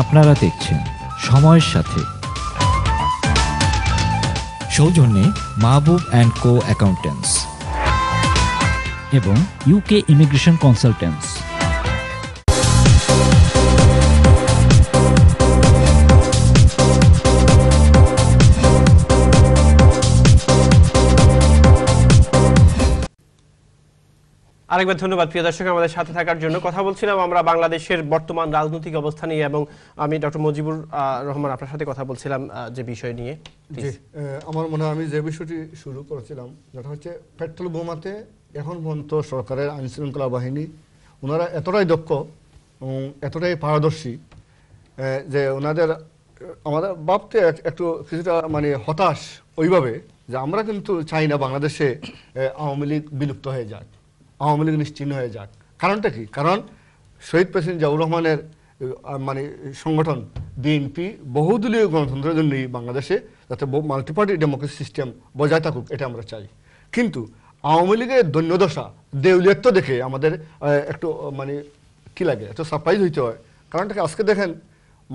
আপনারা দেখছেন সময়ের সাথে সৌজন্যে মাহবুব অ্যান্ড কো অ্যাকাউন্টেন্টস এবং ইউকে ইমিগ্রেশন কনসালটেন্টস আরেকবার ধন্যবাদ প্রিয় দর্শক আমাদের সাথে থাকার জন্য কথা বলছিলাম আমরা বাংলাদেশের বর্তমান রাজনৈতিক অবস্থা নিয়ে এবং আমি ডক্টর মজিবুর রহমান আপনার সাথে কথা বলছিলাম যে বিষয় নিয়ে আমার মনে হয় আমি যে বিষয়টি শুরু করেছিলাম যেটা হচ্ছে পেট্রোল বোমাতে এখন পর্যন্ত সরকারের শৃঙ্খলা বাহিনী ওনারা এতটাই দক্ষ এতটাই পারদর্শী যে ওনাদের আমাদের ভাবতে একটু কিছুটা মানে হতাশ ওইভাবে যে আমরা কিন্তু চাই না বাংলাদেশে আওয়ামী লীগ বিলুপ্ত হয়ে যায় আওয়ামী লীগ নিশ্চিহ্ন হয়ে যাক কারণটা কি কারণ শহীদ প্রেসিডেন্ট জিয়াউর রহমানের মানে সংগঠন বিএনপি বহুদলীয় গণতন্ত্রের জন্যই বাংলাদেশে যাতে মাল্টিপার্টি ডেমোক্রেসি সিস্টেম বজায় থাকুক এটা আমরা চাই কিন্তু আওয়ামী লীগের দৈন্যদশা দেউলিয়ত্ব দেখে আমাদের একটু মানে কি লাগে একটু সারপ্রাইজ হইতে হয় কারণটাকে আজকে দেখেন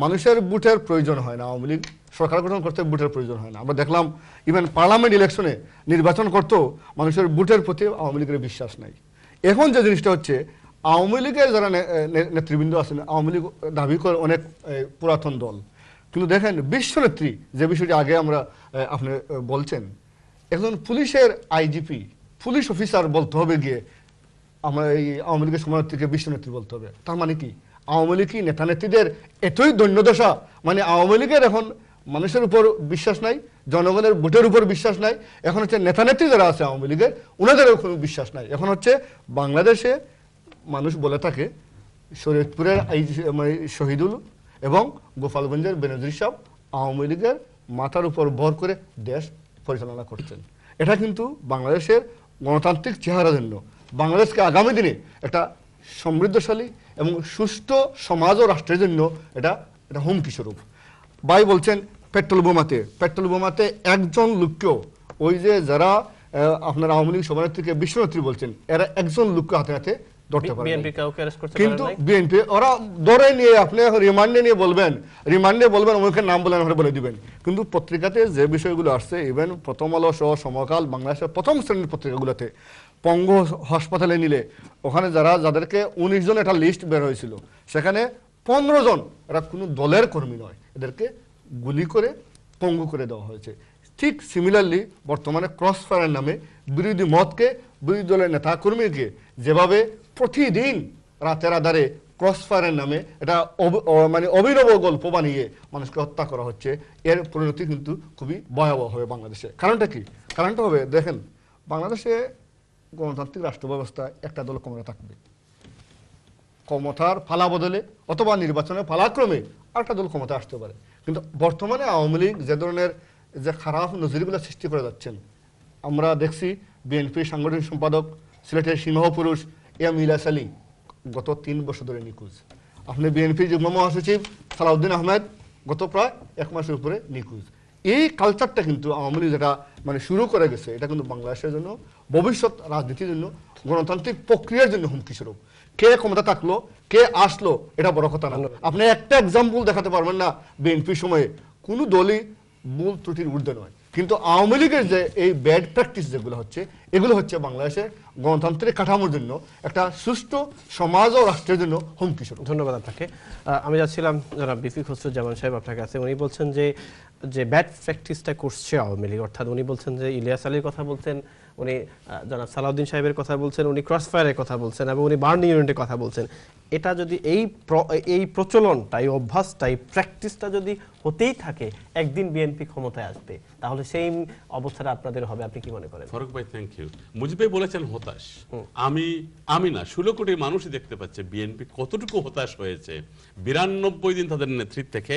মানুষের বুটের প্রয়োজন হয় না আওয়ামী লীগ সরকার গঠন করতে বুটের প্রয়োজন হয় না আমরা দেখলাম ইভেন পার্লামেন্ট ইলেকশনে নির্বাচন করতেও মানুষের বুটের প্রতি আওয়ামী লীগের বিশ্বাস নাই এখন যে জিনিসটা হচ্ছে আওয়ামী লীগের যারা নেতৃবৃন্দ আছেন আওয়ামী লীগ দাবি করে অনেক পুরাতন দল কিন্তু দেখেন বিশ্বনেত্রী যে বিষয়টি আগে আমরা আপনি বলছেন একজন পুলিশের আইজিপি পুলিশ অফিসার বলতে হবে গিয়ে আমরা এই আওয়ামী লীগের বিশ্ব বিশ্বনেত্রী বলতে হবে তার মানে কি আওয়ামী লীগ নেতা নেত্রীদের এতই দৈন্যদশা মানে আওয়ামী লীগের এখন মানুষের উপর বিশ্বাস নাই জনগণের ভোটের উপর বিশ্বাস নাই এখন হচ্ছে নেতানেত্রী যারা আছে আওয়ামী লীগের ওনাদেরও কোনো বিশ্বাস নাই এখন হচ্ছে বাংলাদেশে মানুষ বলে থাকে শরীয়তপুরের মানে শহীদুল এবং গোপালগঞ্জের বেনজির সাহ আওয়ামী লীগের মাথার উপর ভর করে দেশ পরিচালনা করছেন এটা কিন্তু বাংলাদেশের গণতান্ত্রিক চেহারার জন্য বাংলাদেশকে আগামী দিনে একটা সমৃদ্ধশালী এবং সুস্থ সমাজ ও রাষ্ট্রের জন্য এটা এটা হুমকি স্বরূপ ভাই বলছেন পেট্রোল বোমাতে পেট্রোল বোমাতে একজন লোককেও ওই যে যারা আপনার আওয়ামী লীগ সভানেত্রীকে বিশ্বনেত্রী বলছেন এরা একজন লোককে হাতে হাতে কিন্তু রিমান্ডে নিয়ে বলবেন রিমান্ডে বলবেন নাম বলে দিবেন কিন্তু পত্রিকাতে যে বিষয়গুলো আসছে ইভেন প্রথম আলো সহ সমকাল বাংলাদেশের প্রথম শ্রেণীর পত্রিকাগুলোতে পঙ্গ হাসপাতালে নিলে ওখানে যারা যাদেরকে উনিশ জন একটা লিস্ট বের হয়েছিল সেখানে পনেরো জন এরা কোনো দলের কর্মী নয় এদেরকে গুলি করে পঙ্গু করে দেওয়া হয়েছে ঠিক সিমিলারলি বর্তমানে ক্রস ফায়ারের নামে বিরোধী মতকে বিরোধী দলের নেতাকর্মীকে যেভাবে প্রতিদিন রাতের আধারে ফায়ারের নামে এটা মানে অভিনব গল্প বানিয়ে মানুষকে হত্যা করা হচ্ছে এর পরিণতি কিন্তু খুবই ভয়াবহ হবে বাংলাদেশে কারণটা কি কারণটা হবে দেখেন বাংলাদেশে গণতান্ত্রিক রাষ্ট্র ব্যবস্থা একটা দল ক্ষমতা থাকবে ক্ষমতার ফালা বদলে অথবা নির্বাচনের ফালাক্রমে আরেকটা দল ক্ষমতা আসতে পারে কিন্তু বর্তমানে আওয়ামী লীগ যে ধরনের যে খারাপ নজিরগুলো সৃষ্টি করে যাচ্ছেন আমরা দেখছি বিএনপি সাংগঠনিক সম্পাদক সিলেটের সিংহ পুরুষ এম ইলাস আলী গত তিন বছর ধরে নিখোঁজ আপনি বিএনপির যুগ্ম মহাসচিব সালাউদ্দিন আহমেদ গত প্রায় এক মাসের উপরে নিখোঁজ এই কালচারটা কিন্তু আওয়ামী লীগ যেটা মানে শুরু করে গেছে এটা কিন্তু বাংলাদেশের জন্য ভবিষ্যৎ রাজনীতির জন্য গণতান্ত্রিক প্রক্রিয়ার জন্য হুমকি স্বরূপ কে ক্ষমতা থাকলো কে আসলো এটা বড় কথা না আপনি একটা এক্সাম্পল দেখাতে পারবেন না বিএনপির সময়ে কোনো দলই মূল ত্রুটির ঊর্ধ্বে নয় কিন্তু আওয়ামী লীগের যে এই ব্যাড প্র্যাকটিস যেগুলো হচ্ছে এগুলো হচ্ছে বাংলাদেশের গণতান্ত্রিক কাঠামোর জন্য একটা সুষ্ঠু সমাজ ও রাষ্ট্রের জন্য হুমকি ধন্যবাদ আপনাকে আমি যাচ্ছিলাম যারা বিপি খসরুজ্জামান সাহেব আপনার কাছে উনি বলছেন যে যে ব্যাট প্র্যাকটিসটা করছে আওয়ামী লীগ অর্থাৎ উনি বলছেন যে ইলিয়াস আলীর কথা বলছেন উনি জনাব সালাউদ্দিন সাহেবের কথা বলছেন উনি ক্রসফায়ারের কথা বলছেন এবং উনি বার্ন ইউনিটের কথা বলছেন এটা যদি এই এই প্রচলনটা এই অভ্যাসটা এই প্র্যাকটিসটা যদি হতেই থাকে একদিন বিএনপি ক্ষমতায় আসবে তাহলে সেই অবস্থাটা আপনাদের হবে আপনি কি মনে করেন ফরুক ভাই থ্যাংক ইউ মুজিবাই বলেছেন হতাশ আমি আমি না ষোলো কোটি মানুষই দেখতে পাচ্ছে বিএনপি কতটুকু হতাশ হয়েছে বিরানব্বই দিন তাদের নেতৃত্ব থেকে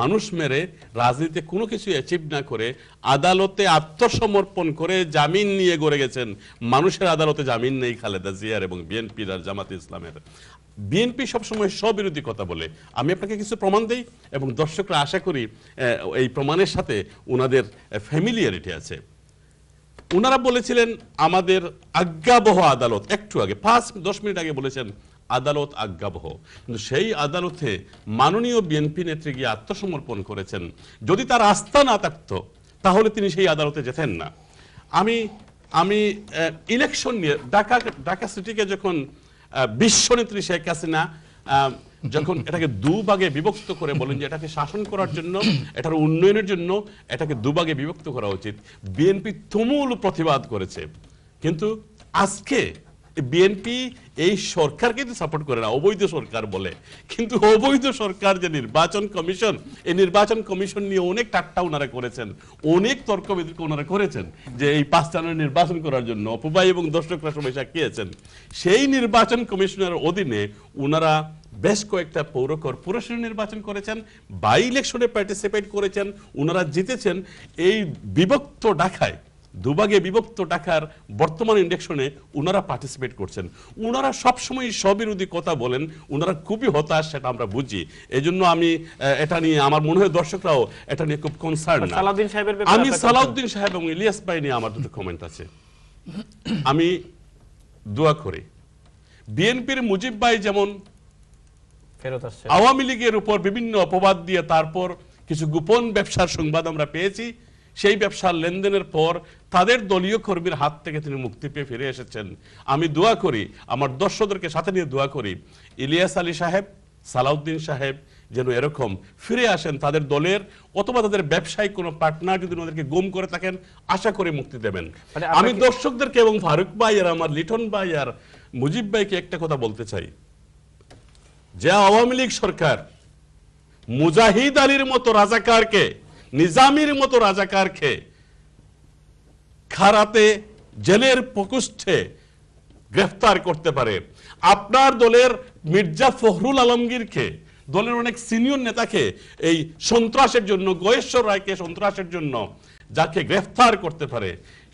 মানুষ মেরে রাজনীতিতে কোনো কিছু অ্যাচিভ না করে আদালতে আত্মসমর্পণ করে জামিন নিয়ে গড়ে গেছেন মানুষের আদালতে জামিন নেই খালেদা জিয়ার এবং বিএনপির আর জামাত ইসলামের বিএনপি সবসময় স্ববিরোধী কথা বলে আমি আপনাকে কিছু প্রমাণ দেই এবং দর্শকরা আশা করি এই প্রমাণের সাথে ওনাদের ফ্যামিলিয়ারিটি আছে ওনারা বলেছিলেন আমাদের আজ্ঞাবহ আদালত একটু আগে পাঁচ দশ মিনিট আগে বলেছেন আদালত আজ্ঞাবহ কিন্তু সেই আদালতে মাননীয় বিএনপি নেত্রী গিয়ে আত্মসমর্পণ করেছেন যদি তার আস্থা না থাকত তাহলে তিনি সেই আদালতে যেতেন না আমি আমি ইলেকশন নিয়ে ঢাকা ঢাকা সিটিকে যখন বিশ্বনেত্রী শেখ হাসিনা যখন এটাকে দুভাগে বিভক্ত করে বলেন যে এটাকে শাসন করার জন্য এটার উন্নয়নের জন্য এটাকে দুভাগে বিভক্ত করা উচিত বিএনপি তুমুল প্রতিবাদ করেছে কিন্তু আজকে বিএনপি এই সরকারকে তো সাপোর্ট করে না অবৈধ সরকার বলে কিন্তু অবৈধ সরকার যে নির্বাচন কমিশন এই নির্বাচন কমিশন নিয়ে অনেক টাট্টা ওনারা করেছেন অনেক তর্ক বিতর্ক ওনারা করেছেন যে এই পাঁচ জানুয়ারি নির্বাচন করার জন্য অপবাই এবং দর্শকরা সবাই সাক্ষিয়েছেন সেই নির্বাচন কমিশনের অধীনে ওনারা বেশ কয়েকটা পৌর কর্পোরেশন নির্বাচন করেছেন বাই ইলেকশনে পার্টিসিপেট করেছেন ওনারা জিতেছেন এই বিভক্ত ডাকায় দুভাগে বিভক্ত টাকার বর্তমান ইন্ডেকশনে ওনারা পার্টিসিপেট করছেন ওনারা সবসময় স্ববিরোধী কথা বলেন ওনারা খুবই হতাশ সেটা আমরা বুঝি এই জন্য আমি এটা নিয়ে আমার মনে হয় দর্শকরাও এটা নিয়ে খুব কনসার্ন আমি সালাউদ্দিন সাহেব এবং ইলিয়াস ভাই নিয়ে আমার দুটো কমেন্ট আছে আমি দোয়া করি বিএনপির মুজিব ভাই যেমন আওয়ামী লীগের উপর বিভিন্ন অপবাদ দিয়ে তারপর কিছু গোপন ব্যবসার সংবাদ আমরা পেয়েছি সেই ব্যবসার লেনদেনের পর তাদের দলীয় কর্মীর হাত থেকে তিনি মুক্তি পেয়ে ফিরে এসেছেন আমি দোয়া করি আমার দর্শকদেরকে সাথে নিয়ে দোয়া করি ইলিয়াস আলী সাহেব সালাউদ্দিন সাহেব যেন এরকম ফিরে আসেন তাদের দলের অথবা তাদের ব্যবসায়িক কোনো পার্টনার যদি ওদেরকে গুম করে থাকেন আশা করে মুক্তি দেবেন মানে আমি দর্শকদেরকে এবং ফারুক ভাই আর আমার লিটন ভাই আর মুজিব ভাইকে একটা কথা বলতে চাই যে আওয়ামী লীগ সরকার মুজাহিদ আলীর মতো রাজাকারকে নিজামির মতো রাজাকার খেয়ে খারাতে জেলের প্রকোষ্ঠে গ্রেফতার করতে পারে আপনার দলের মির্জা ফখরুল আলমগীরকে দলের অনেক সিনিয়র নেতাকে এই সন্ত্রাসের জন্য গয়েশ্বর রায়কে সন্ত্রাসের জন্য যাকে গ্রেফতার করতে পারে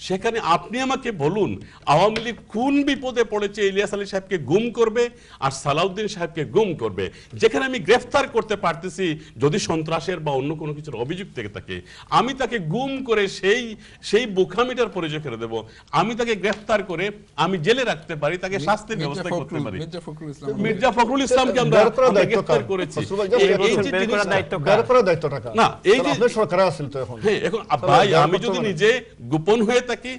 সেখানে আপনি আমাকে বলুন আওয়ামী লীগ কোন বিপদে পড়েছে ইলিয়াস আলী সাহেবকে গুম করবে আর সালাউদ্দিন সাহেবকে গুম করবে যেখানে আমি গ্রেফতার করতে পারতেছি যদি সন্ত্রাসের বা অন্য কোনো কিছুর অভিযোগ থেকে থাকে আমি তাকে গুম করে সেই সেই বোখামিটার পরিচয় ফেলে দেব আমি তাকে গ্রেফতার করে আমি জেলে রাখতে পারি তাকে শাস্তির ব্যবস্থা করতে পারি মির্জা ফখরুল ইসলামকে আমরা গ্রেফতার করেছি না এই যে সরকার আসলে তো এখন হ্যাঁ, ভাই আমি যদি নিজে গোপন হয়ে নেতাকে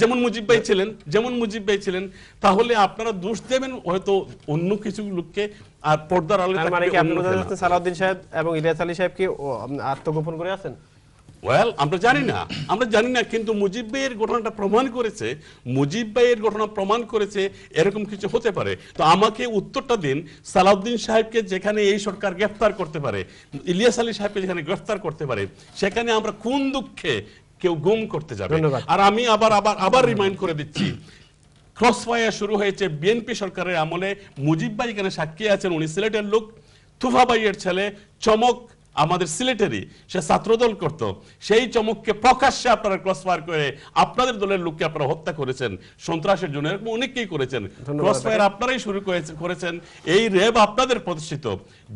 যেমন মুজিব ভাই ছিলেন যেমন মুজিব ভাই ছিলেন তাহলে আপনারা দোষ দেবেন হয়তো অন্য কিছু লোককে আর পর্দার আলো মানে কি আপনি বলতে চাচ্ছেন সালাউদ্দিন সাহেব এবং ইলিয়াস আলী সাহেব কি আত্মগোপন করে আছেন ওয়েল আমরা জানি না আমরা জানি না কিন্তু মুজিব ভাইয়ের ঘটনাটা প্রমাণ করেছে মুজিব ভাইয়ের ঘটনা প্রমাণ করেছে এরকম কিছু হতে পারে তো আমাকে উত্তরটা দিন সালাউদ্দিন সাহেবকে যেখানে এই সরকার গ্রেফতার করতে পারে ইলিয়াস আলী সাহেবকে যেখানে গ্রেফতার করতে পারে সেখানে আমরা কোন দুঃখে কেউ গুম করতে যাবে আর আমি আবার আবার আবার রিমাইন্ড করে দিচ্ছি ক্রসফায়ার শুরু হয়েছে বিএনপি সরকারের আমলে মুজিব ভাই এখানে সাক্ষী আছেন উনি সিলেটের লোক ভাইয়ের ছেলে চমক আমাদের সিলেটেরই সে ছাত্রদল করত সেই চমককে প্রকাশ্যে আপনারা ক্রসফায়ার করে আপনাদের দলের লোককে আপনারা হত্যা করেছেন সন্ত্রাসের জন্য এরকম অনেককেই করেছেন ক্রসফায়ার আপনারাই শুরু করেছেন এই রেব আপনাদের প্রতিষ্ঠিত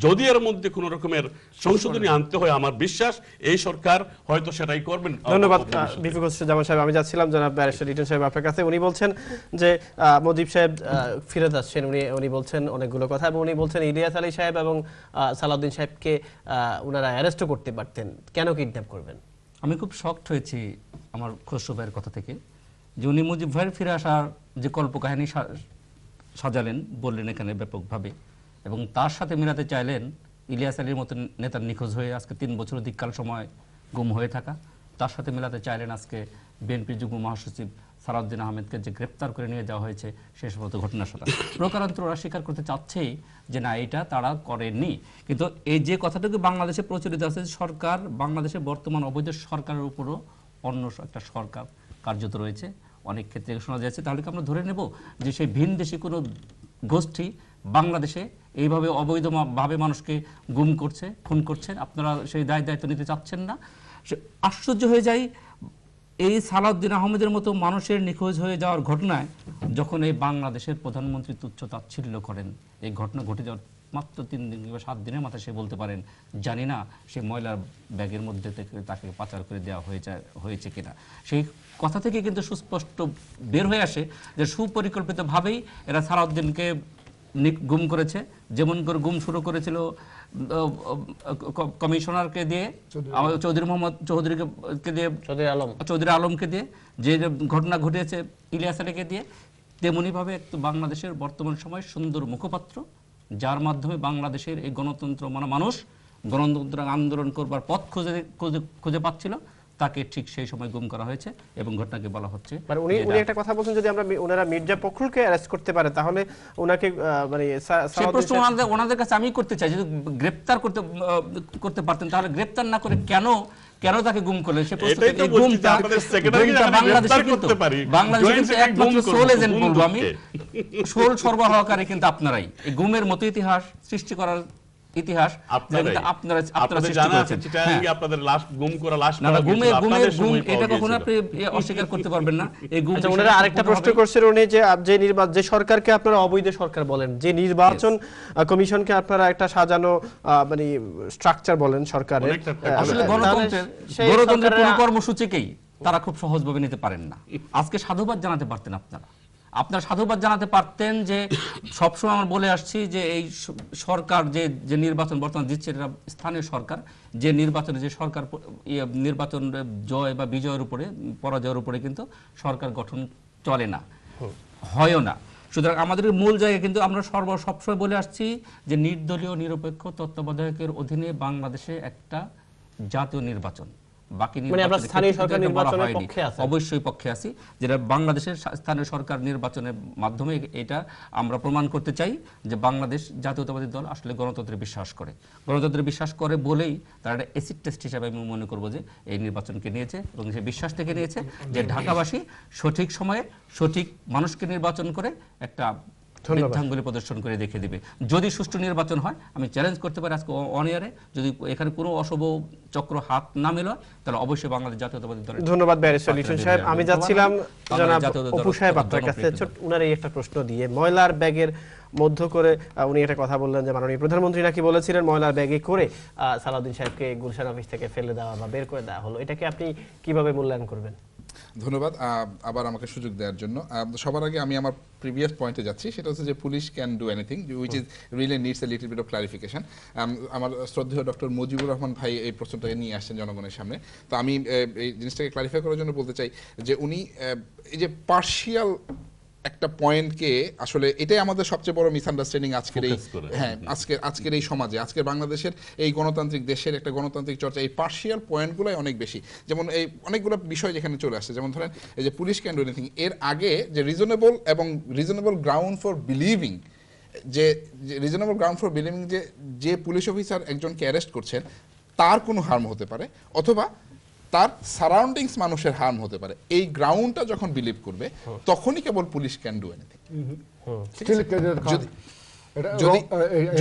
যদি এর মধ্যে কোন রকমের সংশোধনী আনতে হয় আমার বিশ্বাস এই সরকার হয়তো সেটাই করবেন ধন্যবাদ সাহেব আমি যাচ্ছিলাম জনাব ব্যারিস্টার রিটন সাহেব আপনার কাছে উনি বলছেন যে মদীপ সাহেব ফিরে যাচ্ছেন উনি উনি বলছেন অনেকগুলো কথা এবং উনি বলছেন ইলিয়াস আলী সাহেব এবং সালাউদ্দিন সাহেবকে ওনারা অ্যারেস্টও করতে পারতেন কেন কিডন্যাপ করবেন আমি খুব শক্ট হয়েছি আমার খসরু ভাইয়ের কথা থেকে যে উনি মুজিব ভাইয়ের ফিরে আসার যে কল্পকাহিনী সাজালেন বললেন এখানে ব্যাপকভাবে এবং তার সাথে মিলাতে চাইলেন ইলিয়াস আলীর মতো নেতার নিখোঁজ হয়ে আজকে তিন বছর অধিককাল সময় গুম হয়ে থাকা তার সাথে মেলাতে চাইলেন আজকে বিএনপির যুগ্ম মহাসচিব সালাউদ্দিন আহমেদকে যে গ্রেপ্তার করে নিয়ে যাওয়া হয়েছে সে সমস্ত ঘটনার সাথে প্রকারান্তর ওরা স্বীকার করতে চাচ্ছেই যে না এটা তারা করেনি কিন্তু এই যে কথাটুকু বাংলাদেশে প্রচলিত আছে সরকার বাংলাদেশে বর্তমান অবৈধ সরকারের উপরও অন্য একটা সরকার কার্যত রয়েছে অনেক ক্ষেত্রে শোনা যাচ্ছে তাহলে কি আমরা ধরে নেব যে সেই ভিন দেশি কোনো গোষ্ঠী বাংলাদেশে এইভাবে অবৈধভাবে মানুষকে গুম করছে খুন করছেন আপনারা সেই দায় দায়িত্ব নিতে চাচ্ছেন না সে আশ্চর্য হয়ে যায় এই সালাউদ্দিন আহমেদের মতো মানুষের নিখোঁজ হয়ে যাওয়ার ঘটনায় যখন এই বাংলাদেশের প্রধানমন্ত্রী তুচ্ছ তাচ্ছিল্য করেন এই ঘটনা ঘটে যাওয়ার মাত্র তিন দিন কিংবা সাত দিনের মাথায় সে বলতে পারেন জানি না সে ময়লার ব্যাগের মধ্যে থেকে তাকে পাচার করে দেওয়া হয়ে যায় হয়েছে কিনা সেই কথা থেকে কিন্তু সুস্পষ্ট বের হয়ে আসে যে সুপরিকল্পিতভাবেই এরা সালাউদ্দিনকে গুম করেছে যেমন করে গুম শুরু করেছিল কমিশনারকে দিয়ে আমাদের চৌধুরী মোহাম্মদ চৌধুরীকে দিয়ে চৌধুরী আলম চৌধুরী আলমকে দিয়ে যে ঘটনা ঘটেছে ইলিয়াস আলীকে দিয়ে তেমনিভাবে একটু বাংলাদেশের বর্তমান সময় সুন্দর মুখপাত্র যার মাধ্যমে বাংলাদেশের এই গণতন্ত্র মানে মানুষ গণতন্ত্র আন্দোলন করবার পথ খুঁজে খুঁজে খুঁজে পাচ্ছিল তাকে ঠিক সেই সময় গুম করা হয়েছে এবং ঘটনাকে বলা হচ্ছে মানে উনি উনি একটা কথা বলছেন যদি আমরা ওনারা মির্জা অ্যারেস্ট করতে পারে তাহলে ওনাকে মানে সেই প্রশ্ন ওনাদের ওনাদের কাছে আমি করতে চাই যদি গ্রেপ্তার করতে করতে পারতেন তাহলে গ্রেপ্তার না করে কেন কেন তাকে গুম করলেন সে প্রশ্ন এই গুমটা কিন্তু সোল এজেন্ট বলবো আমি সোল সরবরাহকারী কিন্তু আপনারাই এই গুমের মতো ইতিহাস সৃষ্টি করার ইতিহাস অবৈধ সরকার বলেন যে নির্বাচন আপনারা একটা সাজানো মানে স্ট্রাকচার বলেন সরকারের গণতন্ত্রের কর্মসূচিকেই তারা খুব সহজভাবে নিতে পারেন না আজকে সাধুবাদ জানাতে পারতেন আপনারা আপনার সাধুবাদ জানাতে পারতেন যে সবসময় আমরা বলে আসছি যে এই সরকার যে যে নির্বাচন বর্তমান দিচ্ছে এটা স্থানীয় সরকার যে নির্বাচনে যে সরকার ইয়ে, নির্বাচন জয় বা বিজয়ের উপরে পরাজয়ের উপরে কিন্তু সরকার গঠন চলে না হয়ও না সুতরাং আমাদের মূল জায়গায় কিন্তু আমরা সর্ব সবসময় বলে আসছি যে নির্দলীয় নিরপেক্ষ তত্ত্বাবধায়কের অধীনে বাংলাদেশে একটা জাতীয় নির্বাচন বাকি মানে অবশ্যই পক্ষে আছি যেটা বাংলাদেশের স্থানীয় সরকার নির্বাচনের মাধ্যমে এটা আমরা প্রমাণ করতে চাই যে বাংলাদেশ জাতীয়তাবাদী দল আসলে গণতন্ত্রে বিশ্বাস করে গণতন্ত্রে বিশ্বাস করে বলেই তারা একটা এসিড টেস্ট হিসাবে আমি মনে করবো যে এই নির্বাচনকে নিয়েছে এবং সে বিশ্বাস থেকে নিয়েছে যে ঢাকাবাসী সঠিক সময়ে সঠিক মানুষকে নির্বাচন করে একটা বৃদ্ধাঙ্গুলি প্রদর্শন করে দেখে দিবে যদি সুষ্ঠু নির্বাচন হয় আমি চ্যালেঞ্জ করতে পারি আজকে অন ইয়ারে যদি এখানে কোনো অশুভ চক্র হাত না মেলে তাহলে অবশ্যই বাংলাদেশ জাতীয়তাবাদী দল ধন্যবাদ ব্যারিস্টার সাহেব আমি যাচ্ছিলাম অপু সাহেব আপনার কাছে উনার এই একটা প্রশ্ন দিয়ে ময়লার ব্যাগের মধ্য করে উনি একটা কথা বললেন যে মাননীয় প্রধানমন্ত্রী নাকি বলেছিলেন ময়লার ব্যাগে করে সালাউদ্দিন সাহেবকে গুলশান অফিস থেকে ফেলে দেওয়া বা বের করে দেওয়া হলো এটাকে আপনি কিভাবে মূল্যায়ন করবেন ধন্যবাদ আবার আমাকে সুযোগ দেওয়ার জন্য সবার আগে আমি আমার প্রিভিয়াস পয়েন্টে যাচ্ছি সেটা হচ্ছে যে police can do anything which is really needs a little bit of clarification আমার শ্রদ্ধেয় ডক্টর মুজিবুর রহমান ভাই এই প্রশ্নটাকে নিয়ে আসছেন জনগণের সামনে তো আমি এই জিনিসটাকে ক্লারিফাই করার জন্য বলতে চাই যে উনি এই যে পার্শিয়াল একটা পয়েন্টকে আসলে এটাই আমাদের সবচেয়ে বড় মিসআন্ডারস্ট্যান্ডিং আজকের এই হ্যাঁ আজকের আজকের এই সমাজে আজকের বাংলাদেশের এই গণতান্ত্রিক দেশের একটা গণতান্ত্রিক চর্চা এই পার্শিয়াল পয়েন্টগুলোই অনেক বেশি যেমন এই অনেকগুলো বিষয় যেখানে চলে আসছে যেমন ধরেন এই যে পুলিশ ক্যান ডু এনিথিং এর আগে যে রিজনেবল এবং রিজনেবল গ্রাউন্ড ফর বিলিভিং যে রিজনেবল গ্রাউন্ড ফর বিলিভিং যে যে পুলিশ অফিসার একজনকে অ্যারেস্ট করছেন তার কোনো হার্ম হতে পারে অথবা তার সারাউন্ডিংস মানুষের হার্ম হতে পারে এই গ্রাউন্ডটা যখন বিলিভ করবে তখনই কেবল পুলিশ ক্যান ডু এনিথিং যদি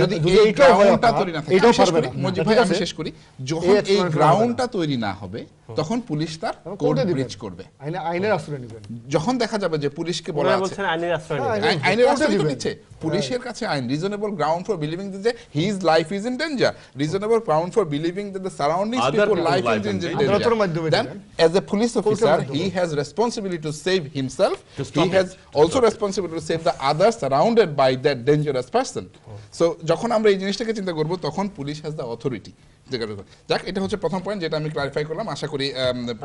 যদি এই গ্রাউন্ডটা তৈরি না থাকে হ্যাঁ, শেষ করি যখন এই গ্রাউন্ডটা তৈরি না হবে তখন পুলিশ তার কোর্ট ব্রিচ করবে আইনের আশ্রয় নেবেন যখন দেখা যাবে যে পুলিশকে বলা আছে আইনের আশ্রয় হ্যাঁ, আইনের আশ্রয় নিচ্ছে হ্যাঁ। পুলিশের কাছে আইন reasonable ground for believing that his life is in danger reasonable ground for believing that the surrounding people life is in danger then as a police officer he has responsibility to save himself he has also responsibility to save the others surrounded by that dangerous person so যখন আমরা এই জিনিসটাকে চিন্তা করব তখন police has the authority এটা হচ্ছে প্রথম পয়েন্ট যেটা আমি ক্লারিফাই করলাম আশা করি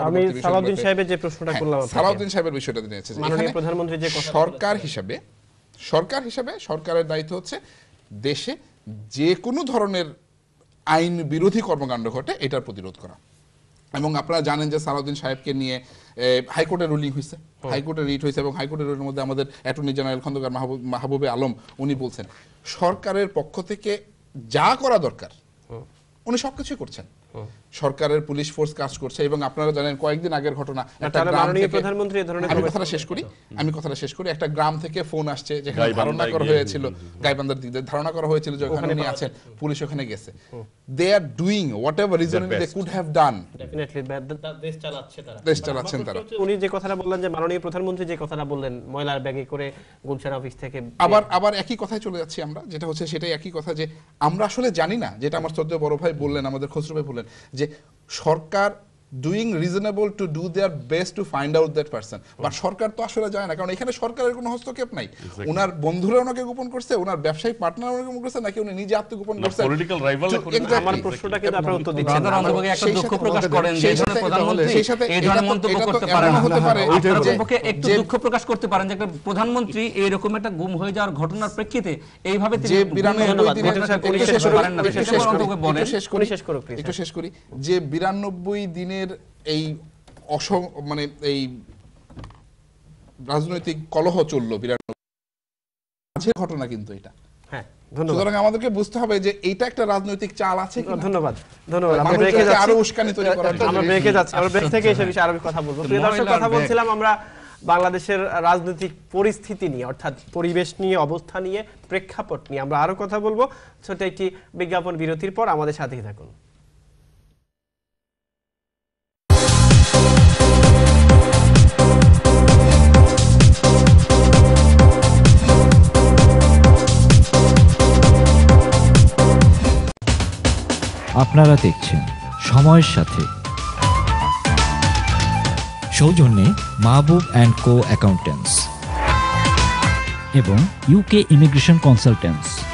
আমি সালাউদ্দিন সাহেবের যে প্রশ্নটা হ্যাঁ, করলাম সালাউদ্দিন সাহেবের বিষয়টা মাননীয় প্রধানমন্ত্রী যে সরকার সরকার সরকারের দায়িত্ব হচ্ছে দেশে যে কোনো ধরনের আইন বিরোধী কর্মকাণ্ড ঘটে এটার প্রতিরোধ করা এবং আপনারা জানেন যে সালাউদ্দিন সাহেবকে নিয়ে হাইকোর্টের রুলিং হয়েছে হাইকোর্টের রিট হয়েছে এবং হাইকোর্টের রুলের মধ্যে আমাদের অ্যাটর্নি জেনারেল খন্দকার মাহবুবে আলম উনি বলছেন সরকারের পক্ষ থেকে যা করা দরকার উনি সবকিছুই করছেন সরকারের পুলিশ ফোর্স কাজ করছে এবং আপনারা জানেন কয়েকদিন আগের ঘটনা একটা গ্রাম থেকে প্রধানমন্ত্রী ধরনের আমি কথাটা শেষ করি আমি কথাটা শেষ করি একটা গ্রাম থেকে ফোন আসছে যেখানে ধারণা করা হয়েছিল গাইবান্ধার দিকে ধারণা করা হয়েছিল যে ওখানে উনি আছেন পুলিশ ওখানে গেছে they are doing whatever reason they could have done definitely দেশ চালাচ্ছে তারা দেশ চালাচ্ছেন তারা উনি যে কথাটা বললেন যে মাননীয় প্রধানমন্ত্রী যে কথাটা বললেন ময়লার ব্যাগে করে গুলশান অফিস থেকে আবার আবার একই কথায় চলে যাচ্ছি আমরা যেটা হচ্ছে সেটাই একই কথা যে আমরা আসলে জানি না যেটা আমার শ্রদ্ধেয় বড় ভাই বললেন আমাদের খসরু ভাই বললেন যে সরকার doing reasonable to do their best to find out that person বা সরকার তো আসলে যায় না কারণ এখানে সরকারের কোনো হস্তক্ষেপ নাই ওনার বন্ধুরা ওনাকে গোপন করছে ওনার ব্যবসায়িক পার্টনার ওনাকে গোপন করছে নাকি উনি নিজে আত্মগোপন করছে পলিটিক্যাল রাইভাল আমার প্রশ্নটাকে কিন্তু আপনারা উত্তর দিচ্ছেন না অন্তপক্ষে একটা দুঃখ প্রকাশ করেন যে ধরনের প্রধানমন্ত্রী সেই সাথে এই ধরনের মন্তব্য করতে পারেন আপনারা অন্তপক্ষে একটু দুঃখ প্রকাশ করতে পারেন যে একটা প্রধানমন্ত্রী এই রকম একটা গুম হয়ে যাওয়ার ঘটনার প্রেক্ষিতে এইভাবে তিনি যে 92 দিন শেষ করেন না শেষ করে শেষ করি একটু শেষ করি যে 92 দিনে ইরানের এই অস মানে এই রাজনৈতিক কলহ চললো বিরানব্বই ঘটনা কিন্তু এটা হ্যাঁ আমাদেরকে বুঝতে হবে যে একটা রাজনৈতিক চাল আছে ধন্যবাদ ধন্যবাদ আমরা বাংলাদেশের রাজনৈতিক পরিস্থিতি নিয়ে অর্থাৎ পরিবেশ নিয়ে অবস্থা নিয়ে প্রেক্ষাপট নিয়ে আমরা আরো কথা বলবো ছোট একটি বিজ্ঞাপন বিরতির পর আমাদের সাথেই থাকুন আপনারা দেখছেন সময়ের সাথে সৌজন্যে মাহবুব অ্যান্ড কো অ্যাকাউন্টেন্টস এবং ইউকে ইমিগ্রেশন কনসালটেন্টস